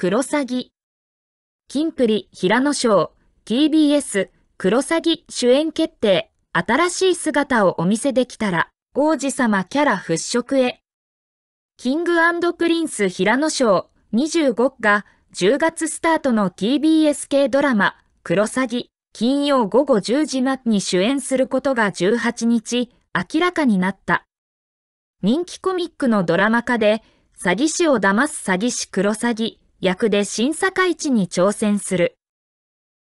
クロサギ。キンプリ、平野賞、TBS、クロサギ主演決定、新しい姿をお見せできたら、王子様キャラ払拭へ。キングプリンス平野賞25が10月スタートの TBS 系ドラマ、クロサギ、金曜午後10時まに主演することが18日、明らかになった。人気コミックのドラマ化で、詐欺師を騙す詐欺師クロサギ、役で審査会地に挑戦する。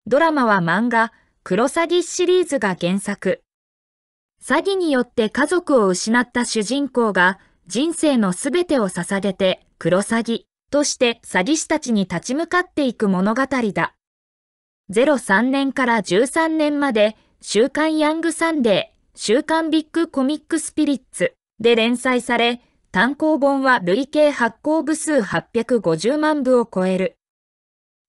ドラマは漫画、クロサギシリーズが原作。詐欺によって家族を失った主人公が人生のすべてを捧げてクロサギとして詐欺師たちに立ち向かっていく物語だ。03年から13年まで週刊ヤングサンデー、週刊ビッグコミックスピリッツで連載され、単行本は累計発行部数850万部を超える。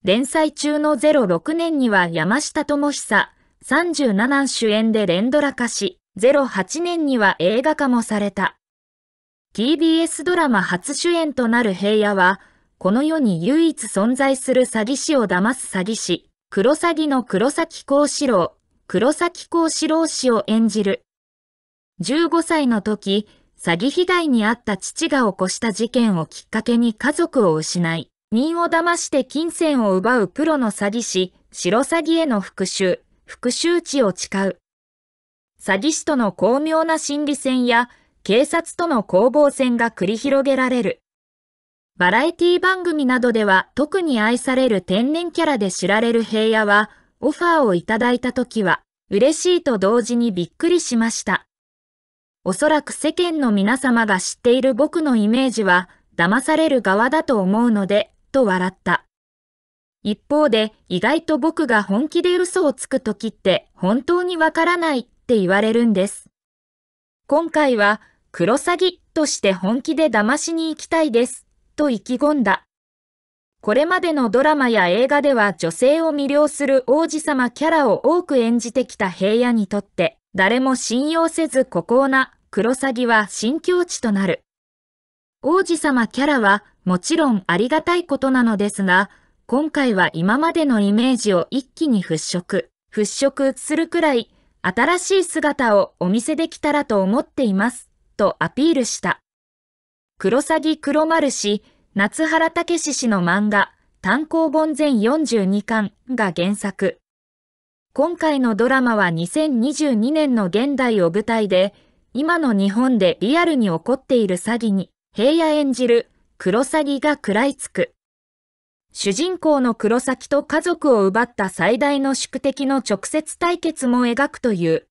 連載中の06年には山下智久、37主演で連ドラ化し、08年には映画化もされた。TBS ドラマ初主演となる平野は、この世に唯一存在する詐欺師を騙す詐欺師、黒詐欺の黒崎幸四郎、黒崎幸四郎氏を演じる。15歳の時、詐欺被害に遭った父が起こした事件をきっかけに家族を失い、人を騙して金銭を奪うプロの詐欺師、白詐欺への復讐、復讐地を誓う。詐欺師との巧妙な心理戦や、警察との攻防戦が繰り広げられる。バラエティ番組などでは特に愛される天然キャラで知られる平野は、オファーをいただいた時は、嬉しいと同時にびっくりしました。おそらく世間の皆様が知っている僕のイメージは、騙される側だと思うので、と笑った。一方で、意外と僕が本気で嘘をつくときって、本当にわからないって言われるんです。今回は、クロサギとして本気で騙しに行きたいです、と意気込んだ。これまでのドラマや映画では女性を魅了する王子様キャラを多く演じてきた平野にとって、誰も信用せず孤高なクロサギは新境地となる。王子様キャラはもちろんありがたいことなのですが、今回は今までのイメージを一気に払拭、払拭するくらい新しい姿をお見せできたらと思っています、とアピールした。黒サギ黒丸氏、夏原武史氏の漫画、単行本全42巻が原作。今回のドラマは2022年の現代を舞台で、今の日本でリアルに起こっている詐欺に、平野演じる、黒詐欺が食らいつく。主人公の黒崎と家族を奪った最大の宿敵の直接対決も描くという、